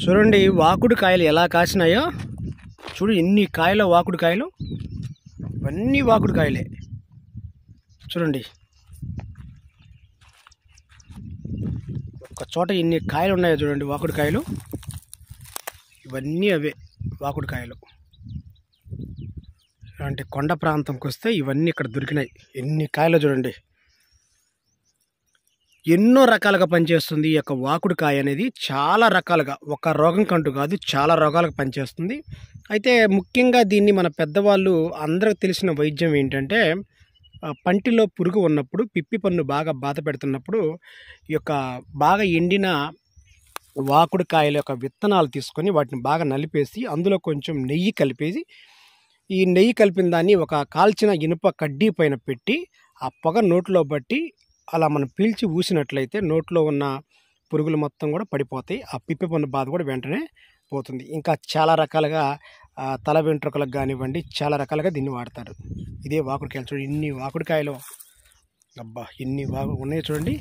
చూడండి వాకుడు కాయలు ఎలా కాసినాయో చూడు ఎన్ని కాయలు వాకుడు కాయలు ఇవన్నీ వాకుడు కాయలే చూడండి ఒక చోట ఎన్ని కాయలు ఉన్నాయో చూడండి వాకుడు కాయలు ఇవన్నీ అవే వాకుడు కాయలు అంటే కొండ ప్రాంతంకి వస్తే ఇవన్నీ ఇక్కడ దొరికినాయి ఎన్ని కాయలు చూడండి ఎన్నో రకాలుగా పనిచేస్తుంది ఈ యొక్క వాకుడు కాయ అనేది చాలా రకాలుగా ఒక రోగం కంటూ కాదు చాలా రోగాలకు పనిచేస్తుంది అయితే ముఖ్యంగా దీన్ని మన పెద్దవాళ్ళు అందరికి తెలిసిన వైద్యం ఏంటంటే పంటిలో పురుగు ఉన్నప్పుడు పిప్పి పన్ను బాగా బాధ పెడుతున్నప్పుడు ఈ యొక్క బాగా ఎండిన వాకుడు కాయల యొక్క విత్తనాలు తీసుకొని వాటిని బాగా నలిపేసి అందులో కొంచెం నెయ్యి కలిపేసి ఈ నెయ్యి కలిపిన దాన్ని ఒక కాల్చిన ఇనుప కడ్డీ పైన పెట్టి ఆ పొగ నోట్లో బట్టి అలా మనం పీల్చి ఊసినట్లయితే నోట్లో ఉన్న పురుగులు మొత్తం కూడా పడిపోతాయి ఆ పిప్పి పన్ను బాధ కూడా వెంటనే పోతుంది ఇంకా చాలా రకాలుగా తల వెంట్రుకలకు కానివ్వండి చాలా రకాలుగా దీన్ని వాడతారు ఇదే వాకుడికాయలు చూడండి ఇన్ని వాకుడికాయలు అబ్బా ఎన్ని వాకు ఉన్నాయి చూడండి